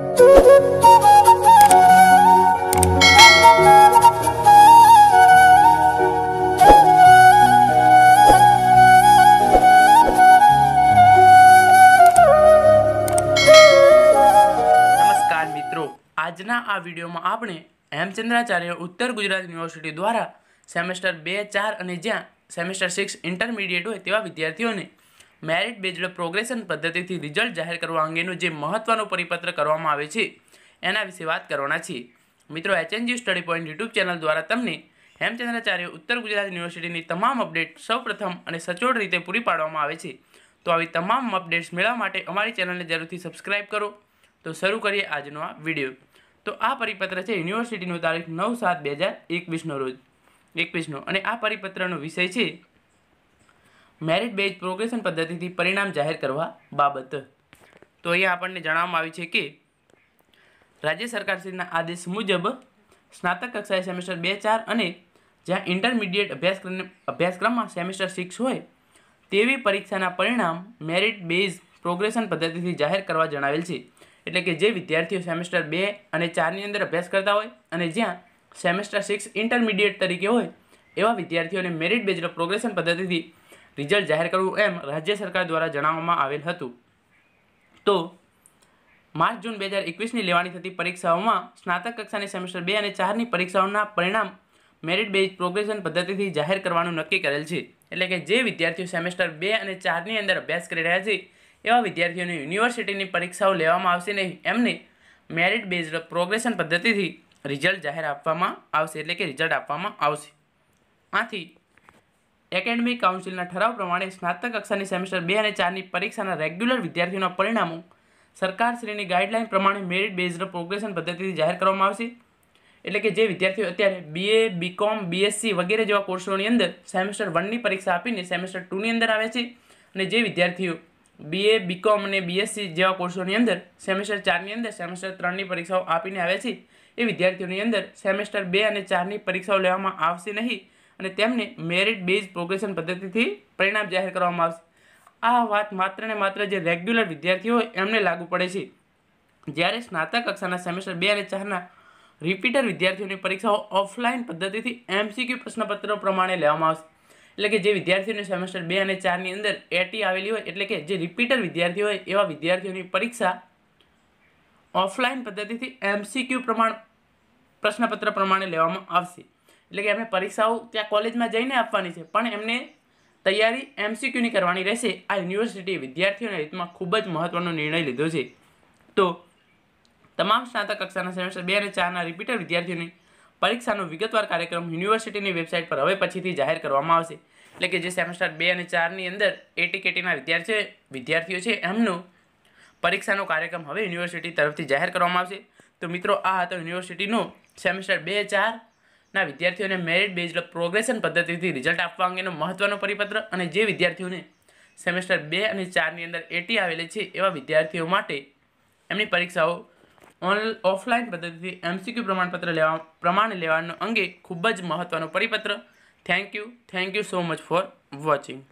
નમસ્કાર મિત્રો આજના આ વિડીયોમાં આપણે હેમચંદ્રાચાર્ય ઉત્તર ગુજરાત યુનિવર્સિટી દ્વારા સેમેસ્ટર બે ચાર અને જ્યાં સેમેસ્ટર સિક્સ ઇન્ટરમીડિયેટ હોય તેવા વિદ્યાર્થીઓને મેરિટ બેઝડ પ્રોગ્રેશન પદ્ધતિથી રિઝલ્ટ જાહેર કરવા અંગેનું જે મહત્વનું પરિપત્ર કરવામાં આવે છે એના વિશે વાત કરવાના છીએ મિત્રો HNG study point YouTube channel દ્વારા તમને હેમચંદ્રાચાર્ય ઉત્તર ગુજરાત યુનિવર્સિટીની તમામ અપડેટ સૌપ્રથમ અને સચોટ રીતે પૂરી પાડવામાં આવે છે તો આવી તમામ અપડેટ્સ મેળવવા માટે અમારી ચેનલને જરૂરથી સબસ્ક્રાઇબ કરો તો શરૂ કરીએ આજનો આ વિડીયો તો આ પરિપત્ર છે યુનિવર્સિટીનો તારીખ નવ સાત બે હજાર એકવીસનો રોજ એકવીસનો અને આ પરિપત્રનો વિષય છે મેરિટ બેઝ પ્રોગ્રેશન પદ્ધતિથી પરિણામ જાહેર કરવા બાબત તો અહીંયા આપણને જણાવવામાં આવી છે કે રાજ્ય સરકારશ્રીના આદેશ મુજબ સ્નાતક કક્ષાએ સેમેસ્ટર બે ચાર અને જ્યાં ઇન્ટરમીડિયેટ અભ્યાસક્રમ અભ્યાસક્રમમાં સેમેસ્ટર સિક્સ હોય તેવી પરીક્ષાના પરિણામ મેરિટ બેઝ પ્રોગ્રેશન પદ્ધતિથી જાહેર કરવા જણાવેલ છે એટલે કે જે વિદ્યાર્થીઓ સેમેસ્ટર બે અને ચારની અંદર અભ્યાસ કરતા હોય અને જ્યાં સેમેસ્ટર સિક્સ ઇન્ટરમીડિયેટ તરીકે હોય એવા વિદ્યાર્થીઓને મેરિટ બેઝડ પ્રોગ્રેશન પદ્ધતિથી રિઝલ્ટ જાહેર કરવું એમ રાજ્ય સરકાર દ્વારા જણાવવામાં આવેલ હતું તો માર્ચ જૂન બે હજાર એકવીસની લેવાની થતી પરીક્ષાઓમાં સ્નાતક કક્ષાની સેમેસ્ટર બે અને ચારની પરીક્ષાઓના પરિણામ મેરિટ બેઝ પ્રોગ્રેશન પદ્ધતિથી જાહેર કરવાનું નક્કી કરેલ છે એટલે કે જે વિદ્યાર્થીઓ સેમેસ્ટર બે અને ચારની અંદર અભ્યાસ કરી રહ્યા છે એવા વિદ્યાર્થીઓને યુનિવર્સિટીની પરીક્ષાઓ લેવામાં આવશે નહીં એમને મેરિટ બેઝડ પ્રોગ્રેશન પદ્ધતિથી રિઝલ્ટ જાહેર આપવામાં આવશે એટલે કે રિઝલ્ટ આપવામાં આવશે આથી એકેડેમિક કાઉન્સિલના ઠરાવ પ્રમાણે સ્નાતક કક્ષાની સેમેસ્ટર બે અને ચારની પરીક્ષાના રેગ્યુલર વિદ્યાર્થીઓના પરિણામો સરકારશ્રીની ગાઈડલાઇન પ્રમાણે મેરિટ બેઝડ પ્રોગ્રેશન પદ્ધતિથી જાહેર કરવામાં આવશે એટલે કે જે વિદ્યાર્થીઓ અત્યારે બીએ બીકોમ બીએસસી વગેરે જેવા કોર્સોની અંદર સેમેસ્ટર વનની પરીક્ષા આપીને સેમેસ્ટર ટુની અંદર આવે છે અને જે વિદ્યાર્થીઓ બીએ બીકોમ અને બીએસસી જેવા કોર્સોની અંદર સેમેસ્ટર ચારની અંદર સેમેસ્ટર ત્રણની પરીક્ષાઓ આપીને આવે છે એ વિદ્યાર્થીઓની અંદર સેમેસ્ટર બે અને ચારની પરીક્ષાઓ લેવામાં આવશે નહીં અને તેમને મેરિટ બેઝ પ્રોગ્રેશન પદ્ધતિથી પરિણામ જાહેર કરવામાં આવશે આ વાત માત્ર ને માત્ર જે રેગ્યુલર વિદ્યાર્થીઓ એમને લાગુ પડે છે જ્યારે સ્નાતક કક્ષાના સેમેસ્ટર બે અને ચારના રિપીટર વિદ્યાર્થીઓની પરીક્ષાઓ ઓફલાઈન પદ્ધતિથી એમસીક્યુ પ્રશ્નપત્રો પ્રમાણે લેવામાં આવશે એટલે કે જે વિદ્યાર્થીઓની સેમેસ્ટર બે અને ચારની અંદર એટી આવેલી હોય એટલે કે જે રિપીટર વિદ્યાર્થીઓ હોય એવા વિદ્યાર્થીઓની પરીક્ષા ઓફલાઈન પદ્ધતિથી એમસીક્યુ પ્રમાણ પ્રશ્નપત્ર પ્રમાણે લેવામાં આવશે એટલે કે એમને પરીક્ષાઓ ત્યાં કોલેજમાં જઈને આપવાની છે પણ એમને તૈયારી એમસીક્યુની કરવાની રહેશે આ યુનિવર્સિટી વિદ્યાર્થીઓના હિતમાં ખૂબ જ મહત્ત્વનો નિર્ણય લીધો છે તો તમામ સ્નાતક કક્ષાના સેમેસ્ટર બે અને ચારના રિપીટર વિદ્યાર્થીઓની પરીક્ષાનો વિગતવાર કાર્યક્રમ યુનિવર્સિટીની વેબસાઇટ પર હવે પછીથી જાહેર કરવામાં આવશે એટલે કે જે સેમેસ્ટર બે અને ચારની અંદર એટીકેટીના વિદ્યાર્થીઓ વિદ્યાર્થીઓ છે એમનો પરીક્ષાનો કાર્યક્રમ હવે યુનિવર્સિટી તરફથી જાહેર કરવામાં આવશે તો મિત્રો આ હતો યુનિવર્સિટીનો સેમેસ્ટર બે ચાર ના વિદ્યાર્થીઓને મેરિટ બેઝડ પ્રોગ્રેશન પદ્ધતિથી રિઝલ્ટ આપવા અંગેનો મહત્વનો પરિપત્ર અને જે વિદ્યાર્થીઓને સેમેસ્ટર બે અને ચારની અંદર એટી આવેલી છે એવા વિદ્યાર્થીઓ માટે એમની પરીક્ષાઓ ઓન ઓફલાઈન પદ્ધતિથી એમસીક્યુ પ્રમાણપત્ર લેવા પ્રમાણ લેવાનો અંગે ખૂબ જ મહત્વનો પરિપત્ર thank you thank you so much for watching